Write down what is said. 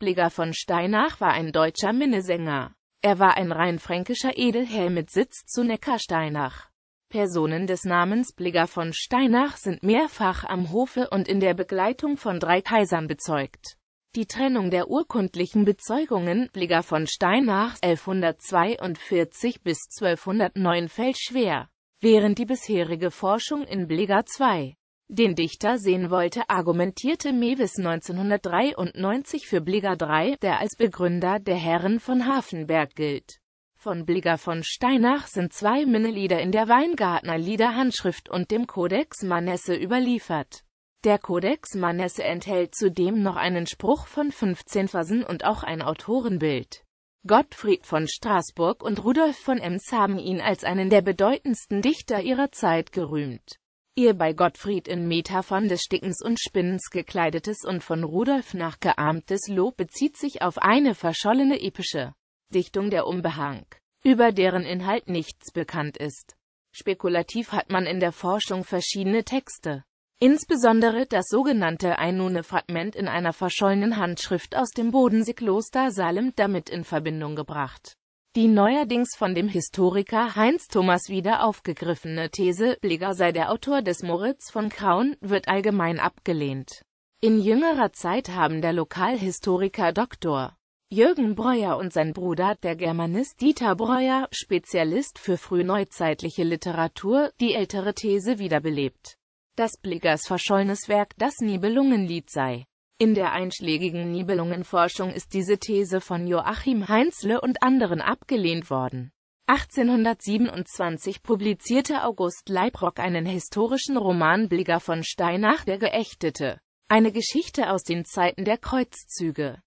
Pleger von Steinach war ein deutscher Minnesänger. Er war ein rein fränkischer Edelherr mit Sitz zu Neckarsteinach. Personen des Namens Pleger von Steinach sind mehrfach am Hofe und in der Begleitung von drei Kaisern bezeugt. Die Trennung der urkundlichen Bezeugungen Pleger von Steinach 1142 bis 1209 fällt schwer, während die bisherige Forschung in Bleger 2 den Dichter sehen wollte, argumentierte Mewis 1993 für Bligger III, der als Begründer der Herren von Hafenberg gilt. Von Bligger von Steinach sind zwei Minnelieder in der Weingartner Liederhandschrift und dem Codex Manesse überliefert. Der Codex Manesse enthält zudem noch einen Spruch von 15 Versen und auch ein Autorenbild. Gottfried von Straßburg und Rudolf von Ems haben ihn als einen der bedeutendsten Dichter ihrer Zeit gerühmt ihr bei Gottfried in Metaphern des Stickens und Spinnens gekleidetes und von Rudolf nachgeahmtes Lob bezieht sich auf eine verschollene epische Dichtung der Unbehang, über deren Inhalt nichts bekannt ist. Spekulativ hat man in der Forschung verschiedene Texte, insbesondere das sogenannte Einune-Fragment in einer verschollenen Handschrift aus dem Bodenseekloster Salem damit in Verbindung gebracht die neuerdings von dem Historiker Heinz Thomas wieder aufgegriffene These, Pleger sei der Autor des Moritz von Kraun, wird allgemein abgelehnt. In jüngerer Zeit haben der Lokalhistoriker Dr. Jürgen Breuer und sein Bruder, der Germanist Dieter Breuer, Spezialist für frühneuzeitliche Literatur, die ältere These wiederbelebt, dass Plegers verschollenes Werk das Nibelungenlied sei. In der einschlägigen Nibelungenforschung ist diese These von Joachim Heinzle und anderen abgelehnt worden. 1827 publizierte August Leibrock einen historischen Roman Bliger von Steinach der Geächtete, eine Geschichte aus den Zeiten der Kreuzzüge